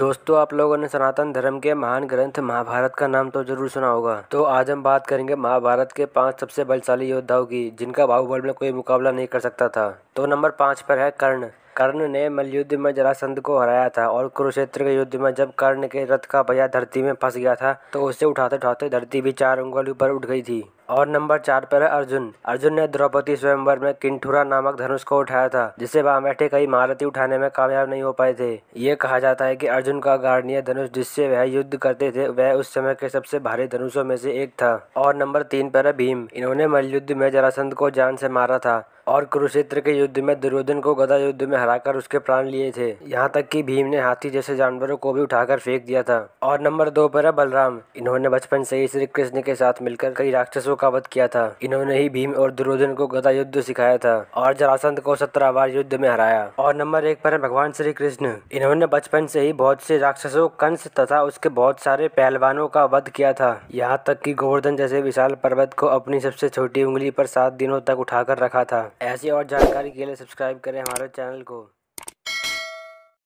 दोस्तों आप लोगों ने सनातन धर्म के महान ग्रंथ महाभारत का नाम तो जरूर सुना होगा तो आज हम बात करेंगे महाभारत के पांच सबसे बलशाली योद्धाओं की जिनका बाहुबल में कोई मुकाबला नहीं कर सकता था तो नंबर पाँच पर है कर्ण कर्ण ने मलयुद्ध में जरासंध को हराया था और कुरुक्षेत्र के युद्ध में जब कर्ण के रथ का भया धरती में फंस गया था तो उसे उठाते उठाते धरती भी चार उंगल ऊपर उठ गई थी और नंबर चार पर है अर्जुन अर्जुन ने द्रौपदी स्वयंवर में किंठुरा नामक धनुष को उठाया था जिसे वहां बैठे कई महारथी उठाने में कामयाब नहीं हो पाए थे ये कहा जाता है कि अर्जुन का गार्डनीय धनुष जिससे वह युद्ध करते थे वह उस समय के सबसे भारी धनुषों में से एक था और नंबर तीन पर है भीम इन्होंने मल्लयुद्ध में जरासंध को जान से मारा था और कुरुक्षेत्र के युद्ध में दुर्योधन को गदा युद्ध में हराकर उसके प्राण लिए थे यहाँ तक कि भीम ने हाथी जैसे जानवरों को भी उठाकर फेंक दिया था और नंबर दो पर है बलराम इन्होंने बचपन से ही श्री कृष्ण के साथ मिलकर कई राक्षसों का वध किया था इन्होंने ही भीम और दुर्योधन को गदा युद्ध सिखाया था और जरासंध को सत्रह बार युद्ध में हराया और नंबर एक पर है भगवान श्री कृष्ण इन्होंने बचपन से ही बहुत से राक्षसों कंस तथा उसके बहुत सारे पहलवानों का वध किया था यहाँ तक कि गोवर्धन जैसे विशाल पर्वत को अपनी सबसे छोटी उंगली पर सात दिनों तक उठाकर रखा था ऐसी और जानकारी के लिए सब्सक्राइब करें हमारे चैनल को